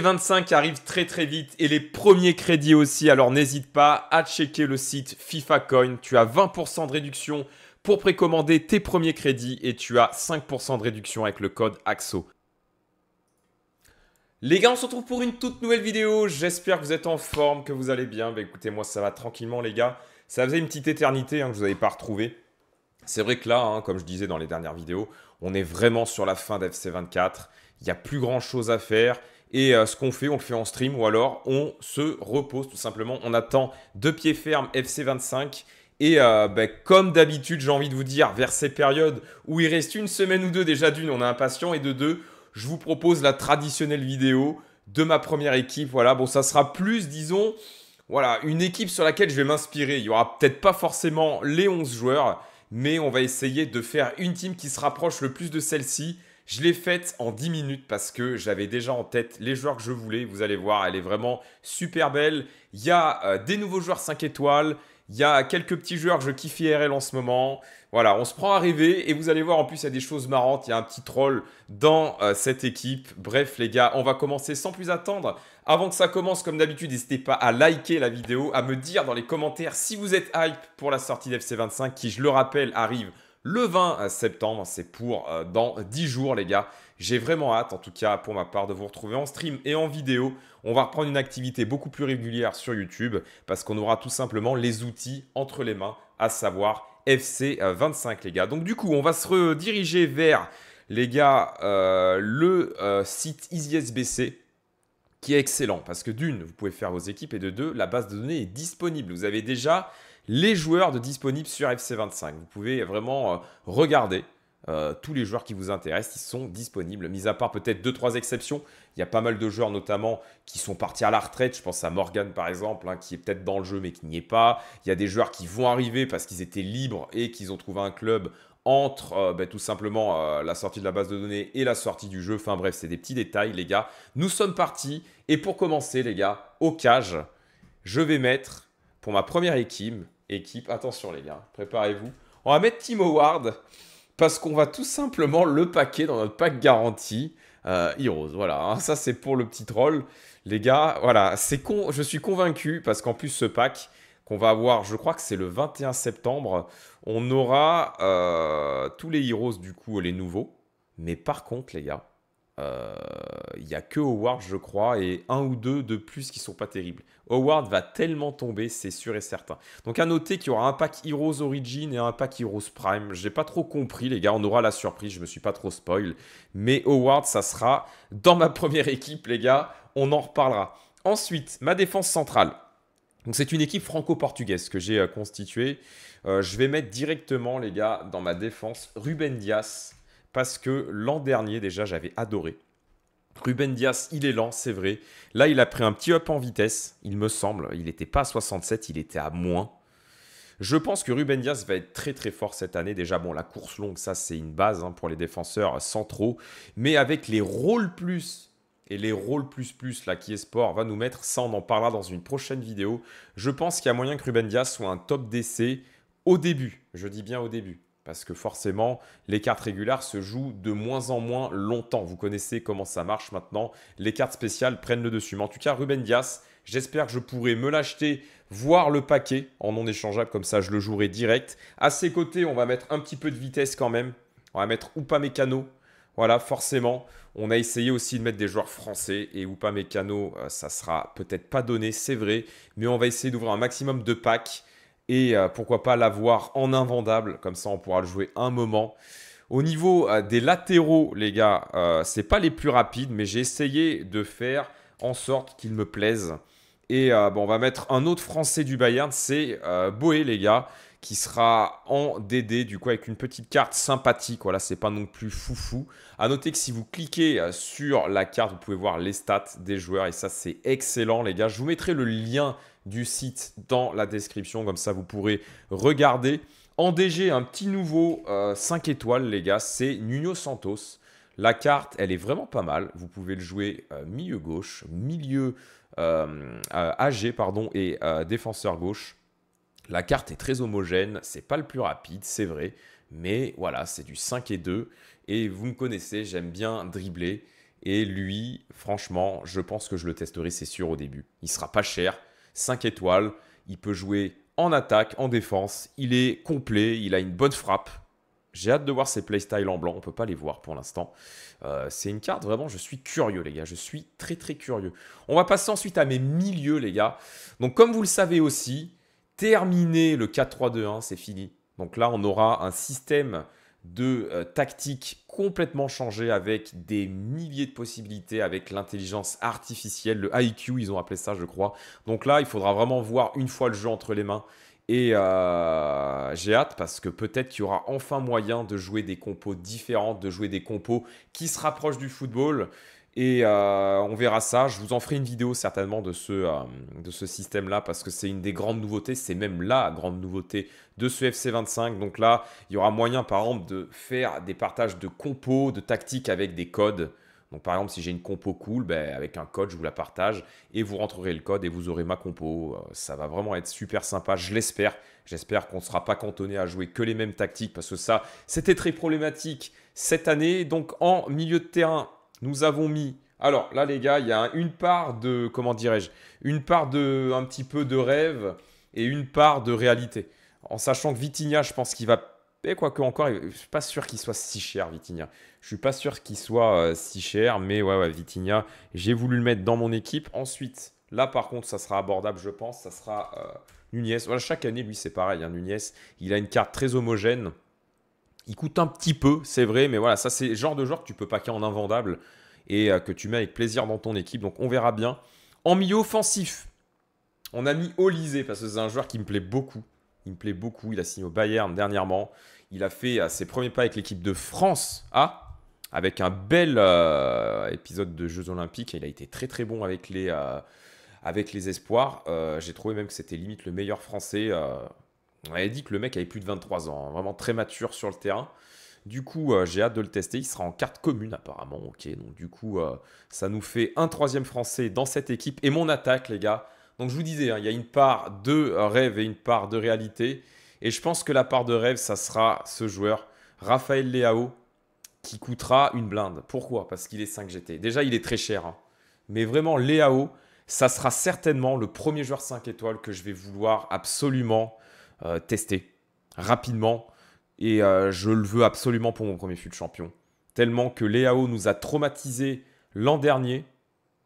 25 arrive très très vite et les premiers crédits aussi, alors n'hésite pas à checker le site FIFA Coin. Tu as 20% de réduction pour précommander tes premiers crédits et tu as 5% de réduction avec le code AXO. Les gars, on se retrouve pour une toute nouvelle vidéo. J'espère que vous êtes en forme, que vous allez bien. Bah, écoutez, moi ça va tranquillement les gars. Ça faisait une petite éternité hein, que je vous avais pas retrouvé. C'est vrai que là, hein, comme je disais dans les dernières vidéos, on est vraiment sur la fin d'FC24. Il n'y a plus grand chose à faire. Et euh, ce qu'on fait, on le fait en stream ou alors on se repose tout simplement. On attend de pied ferme FC25. Et euh, ben, comme d'habitude, j'ai envie de vous dire, vers ces périodes où il reste une semaine ou deux déjà d'une, on est impatient, et de deux, je vous propose la traditionnelle vidéo de ma première équipe. Voilà, bon, ça sera plus, disons, voilà, une équipe sur laquelle je vais m'inspirer. Il y aura peut-être pas forcément les 11 joueurs, mais on va essayer de faire une team qui se rapproche le plus de celle-ci je l'ai faite en 10 minutes parce que j'avais déjà en tête les joueurs que je voulais. Vous allez voir, elle est vraiment super belle. Il y a euh, des nouveaux joueurs 5 étoiles. Il y a quelques petits joueurs que je kiffe IRL en ce moment. Voilà, on se prend à rêver et vous allez voir en plus il y a des choses marrantes, il y a un petit troll dans euh, cette équipe. Bref les gars, on va commencer sans plus attendre. Avant que ça commence comme d'habitude, n'hésitez pas à liker la vidéo, à me dire dans les commentaires si vous êtes hype pour la sortie d'FC25 qui je le rappelle arrive le 20 euh, septembre. C'est pour euh, dans 10 jours, les gars. J'ai vraiment hâte, en tout cas pour ma part, de vous retrouver en stream et en vidéo. On va reprendre une activité beaucoup plus régulière sur YouTube parce qu'on aura tout simplement les outils entre les mains, à savoir FC25, euh, les gars. Donc, du coup, on va se rediriger vers, les gars, le site EasySBC qui est excellent parce que d'une, vous pouvez faire vos équipes et de deux, la base de données est disponible. Vous avez déjà les joueurs de disponibles sur FC25. Vous pouvez vraiment euh, regarder euh, tous les joueurs qui vous intéressent, ils sont disponibles, mis à part peut-être deux trois exceptions. Il y a pas mal de joueurs notamment qui sont partis à la retraite. Je pense à Morgan par exemple, hein, qui est peut-être dans le jeu mais qui n'y est pas. Il y a des joueurs qui vont arriver parce qu'ils étaient libres et qu'ils ont trouvé un club entre euh, ben, tout simplement la sortie de la base de données et la sortie du jeu. Enfin bref, c'est des petits détails les gars. Nous sommes partis et pour commencer les gars, au cage, je vais mettre pour ma première équipe équipe. Attention les gars, préparez-vous. On va mettre Team Howard parce qu'on va tout simplement le paquer dans notre pack garantie. Euh, Heroes, voilà, hein. ça c'est pour le petit troll. Les gars, voilà, c'est je suis convaincu parce qu'en plus ce pack qu'on va avoir, je crois que c'est le 21 septembre, on aura euh, tous les Heroes du coup, les nouveaux. Mais par contre les gars, il euh, n'y a que Howard, je crois, et un ou deux de plus qui sont pas terribles. Howard va tellement tomber, c'est sûr et certain. Donc à noter qu'il y aura un pack Heroes Origin et un pack Heroes Prime. J'ai pas trop compris, les gars, on aura la surprise, je me suis pas trop spoil. Mais Howard, ça sera dans ma première équipe, les gars, on en reparlera. Ensuite, ma défense centrale. Donc c'est une équipe franco-portugaise que j'ai euh, constituée. Euh, je vais mettre directement, les gars, dans ma défense, Ruben Dias, parce que l'an dernier déjà j'avais adoré. Ruben Diaz, il est lent, c'est vrai. Là, il a pris un petit up en vitesse, il me semble. Il n'était pas à 67, il était à moins. Je pense que Ruben Diaz va être très très fort cette année. Déjà, bon, la course longue, ça c'est une base hein, pour les défenseurs euh, centraux. Mais avec les rôles plus et les rôles plus plus, là, qui est sport, va nous mettre, ça on en parlera dans une prochaine vidéo. Je pense qu'il y a moyen que Ruben Diaz soit un top DC au début. Je dis bien au début parce que forcément, les cartes régulières se jouent de moins en moins longtemps. Vous connaissez comment ça marche maintenant. Les cartes spéciales prennent le dessus. Mais en tout cas, Ruben Dias, j'espère que je pourrai me l'acheter, voir le paquet en non échangeable, comme ça je le jouerai direct. À ses côtés, on va mettre un petit peu de vitesse quand même. On va mettre mes Mécano. Voilà, forcément, on a essayé aussi de mettre des joueurs français et mes Mécano, euh, ça sera peut-être pas donné, c'est vrai, mais on va essayer d'ouvrir un maximum de packs et euh, pourquoi pas l'avoir en invendable, comme ça on pourra le jouer un moment. Au niveau euh, des latéraux, les gars, ce euh, c'est pas les plus rapides, mais j'ai essayé de faire en sorte qu'ils me plaisent. Et bon, on va mettre un autre Français du Bayern, c'est Boé, les gars, qui sera en DD, du coup, avec une petite carte sympathique. Voilà, c'est pas non plus foufou. À noter que si vous cliquez sur la carte, vous pouvez voir les stats des joueurs, et ça, c'est excellent, les gars. Je vous mettrai le lien du site dans la description. Comme ça, vous pourrez regarder. En DG, un petit nouveau 5 euh, étoiles, les gars, c'est Nuno Santos. La carte, elle est vraiment pas mal. Vous pouvez le jouer euh, milieu gauche, milieu âgé euh, pardon, et défenseur gauche. La carte est très homogène, c'est pas le plus rapide, c'est vrai, mais voilà, c'est du 5 et 2. Et vous me connaissez, j'aime bien dribbler. Et lui, franchement, je pense que je le testerai, c'est sûr, au début. Il sera pas cher, 5 étoiles. Il peut jouer en attaque, en défense. Il est complet, il a une bonne frappe. J'ai hâte de voir ses playstyles en blanc, on ne peut pas les voir pour l'instant. Euh, c'est une carte, vraiment, je suis curieux, les gars. Je suis très, très curieux. On va passer ensuite à mes milieux, les gars. Donc, comme vous le savez aussi, terminer le 4-3-2-1, c'est fini. Donc là, on aura un système de euh, tactiques complètement changées avec des milliers de possibilités, avec l'intelligence artificielle, le IQ, ils ont appelé ça, je crois. Donc là, il faudra vraiment voir une fois le jeu entre les mains. Et euh, j'ai hâte parce que peut-être qu'il y aura enfin moyen de jouer des compos différentes, de jouer des compos qui se rapprochent du football. Et euh, on verra ça. Je vous en ferai une vidéo certainement de ce, euh, de ce système-là parce que c'est une des grandes nouveautés. C'est même la grande nouveauté de ce FC25. Donc là, il y aura moyen par exemple de faire des partages de compos, de tactiques avec des codes. Donc par exemple, si j'ai une compo cool, ben, avec un code, je vous la partage et vous rentrerez le code et vous aurez ma compo. Euh, ça va vraiment être super sympa, je l'espère. J'espère qu'on ne sera pas cantonné à jouer que les mêmes tactiques parce que ça, c'était très problématique cette année. Donc en milieu de terrain, nous avons mis. Alors là, les gars, il y a une part de. Comment dirais-je Une part de. Un petit peu de rêve et une part de réalité. En sachant que Vitinia, je pense qu'il va. Et eh, quoique encore, je suis pas sûr qu'il soit si cher, Vitinia. Je ne suis pas sûr qu'il soit euh, si cher, mais ouais, ouais, j'ai voulu le mettre dans mon équipe. Ensuite, là par contre, ça sera abordable, je pense. Ça sera euh, Nunez. Voilà, chaque année, lui, c'est pareil. un hein. Nunez, il a une carte très homogène. Il coûte un petit peu, c'est vrai, mais voilà, ça c'est le genre de joueur que tu peux paquer en invendable et euh, que tu mets avec plaisir dans ton équipe. Donc on verra bien. En milieu offensif, on a mis Olysée parce que c'est un joueur qui me plaît beaucoup. Il me plaît beaucoup. Il a signé au Bayern dernièrement. Il a fait euh, ses premiers pas avec l'équipe de France A avec un bel euh, épisode de Jeux Olympiques. Il a été très très bon avec les, avec les espoirs. J'ai trouvé même que c'était limite le meilleur français on avait dit que le mec avait plus de 23 ans, hein, vraiment très mature sur le terrain. Du coup, euh, j'ai hâte de le tester. Il sera en carte commune apparemment. Ok, donc du coup, euh, ça nous fait un troisième français dans cette équipe et mon attaque, les gars. Donc je vous disais, hein, il y a une part de euh, rêve et une part de réalité. Et je pense que la part de rêve, ça sera ce joueur, Raphaël Leao, qui coûtera une blinde. Pourquoi Parce qu'il est 5GT. Déjà, il est très cher. Hein. Mais vraiment, Leao, ça sera certainement le premier joueur 5 étoiles que je vais vouloir absolument euh, tester rapidement. Et euh, je le veux absolument pour mon premier fut de champion. Tellement que Léao nous a traumatisé l'an dernier.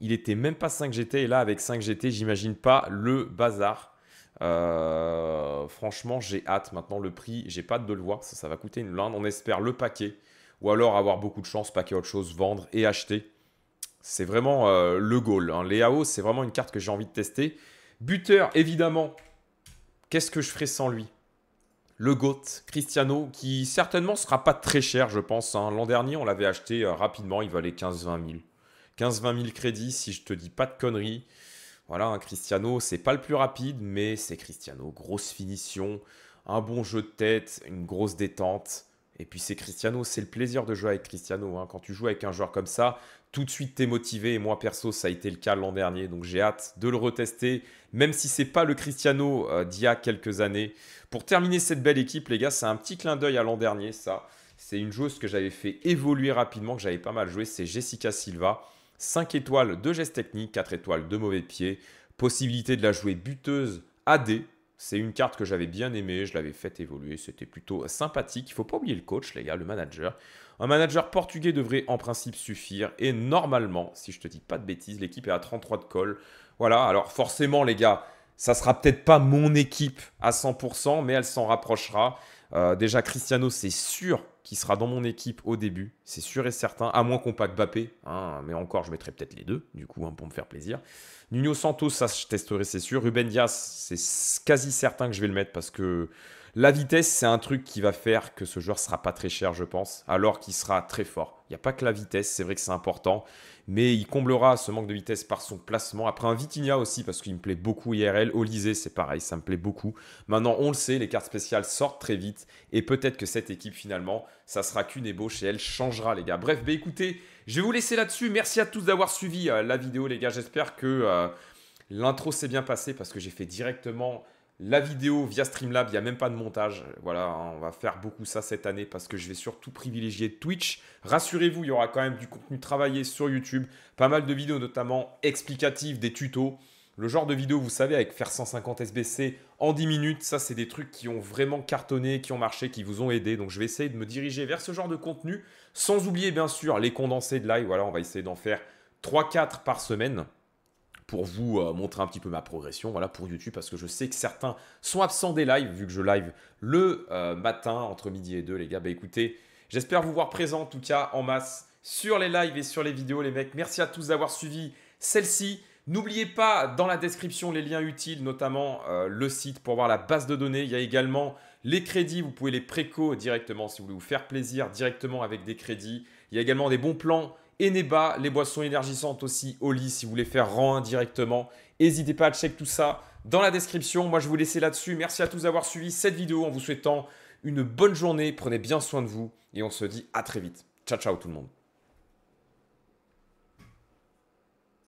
Il était même pas 5GT. Et là, avec 5GT, j'imagine pas le bazar. Euh, franchement, j'ai hâte. Maintenant, le prix, j'ai pas de le voir. Ça, va coûter une blinde On espère le paquet. Ou alors avoir beaucoup de chance, paquet autre chose, vendre et acheter. C'est vraiment le goal. Hein. Léao, c'est vraiment une carte que j'ai envie de tester. Buteur, évidemment, Qu'est-ce que je ferais sans lui le GOAT, Cristiano, qui certainement sera pas très cher, je pense. Hein. L'an dernier, on l'avait acheté euh, rapidement, il valait 15-20 000. 15-20 000 crédits, si je te dis pas de conneries. Voilà, un hein, Cristiano, c'est pas le plus rapide, mais c'est Cristiano. Grosse finition, un bon jeu de tête, une grosse détente. Et puis c'est Cristiano, c'est le plaisir de jouer avec Cristiano. Hein. Quand tu joues avec un joueur comme ça, tout de suite t'es motivé. Et moi, perso, ça a été le cas l'an dernier. Donc, j'ai hâte de le retester, même si c'est pas le Cristiano euh, d'il y a quelques années. Pour terminer cette belle équipe, les gars, c'est un petit clin d'œil à l'an dernier, ça. C'est une joueuse que j'avais fait évoluer rapidement, que j'avais pas mal joué. C'est Jessica Silva. 5 étoiles de gestes techniques, 4 étoiles de mauvais pieds. Possibilité de la jouer buteuse AD. C'est une carte que j'avais bien aimée, je l'avais faite évoluer, c'était plutôt sympathique. Il faut pas oublier le coach, les gars, le manager. Un manager portugais devrait en principe suffire. Et normalement, si je te dis pas de bêtises, l'équipe est à 33 de col. Voilà, alors forcément les gars, ça sera peut-être pas mon équipe à 100%, mais elle s'en rapprochera. Euh, déjà, Cristiano, c'est sûr qu'il sera dans mon équipe au début, c'est sûr et certain, à moins qu'on pack Bappé, hein, mais encore, je mettrai peut-être les deux, du coup, hein, pour me faire plaisir. Nuno Santos, ça, je testerai, c'est sûr. Ruben Dias, c'est quasi certain que je vais le mettre parce que la vitesse, c'est un truc qui va faire que ce joueur sera pas très cher, je pense, alors qu'il sera très fort. Il n'y a pas que la vitesse, c'est vrai que c'est important, mais il comblera ce manque de vitesse par son placement. Après un Vitinia aussi, parce qu'il me plaît beaucoup IRL. Olysée, c'est pareil, ça me plaît beaucoup. Maintenant, on le sait, les cartes spéciales sortent très vite, et peut-être que cette équipe, finalement, ça sera qu'une ébauche et elle changera, les gars. Bref, bah, écoutez, je vais vous laisser là-dessus. Merci à tous d'avoir suivi euh, la vidéo, les gars. J'espère que... Euh, l'intro s'est bien passé parce que j'ai fait directement la vidéo via Streamlab, il n'y a même pas de montage. Voilà, on va faire beaucoup ça cette année parce que je vais surtout privilégier Twitch. Rassurez-vous, il y aura quand même du contenu travaillé sur YouTube. Pas mal de vidéos, notamment explicatives, des tutos. Le genre de vidéo, vous savez, avec faire 150 SBC en 10 minutes, ça, c'est des trucs qui ont vraiment cartonné, qui ont marché, qui vous ont aidé. Donc, je vais essayer de me diriger vers ce genre de contenu, sans oublier, bien sûr, les condensés de live. Voilà, on va essayer d'en faire 3-4 par semaine pour vous euh, montrer un petit peu ma progression, voilà, pour YouTube, parce que je sais que certains sont absents des lives, vu que je live le euh, matin, entre midi et deux, les gars. Bah écoutez, j'espère vous voir présents en tout cas, en masse, sur les lives et sur les vidéos, les mecs. Merci à tous d'avoir suivi celle-ci. N'oubliez pas dans la description les liens utiles, notamment euh, le site pour voir la base de données. Il y a également les crédits, vous pouvez les préco directement si vous voulez vous faire plaisir directement avec des crédits. Il y a également des bons plans Eneba, les boissons énergisantes aussi, au lit si vous voulez faire rang 1 directement. N'hésitez pas à check tout ça dans la description. Moi, je vous laisse là-dessus. Merci à tous d'avoir suivi cette vidéo en vous souhaitant une bonne journée. Prenez bien soin de vous et on se dit à très vite. Ciao, ciao tout le monde.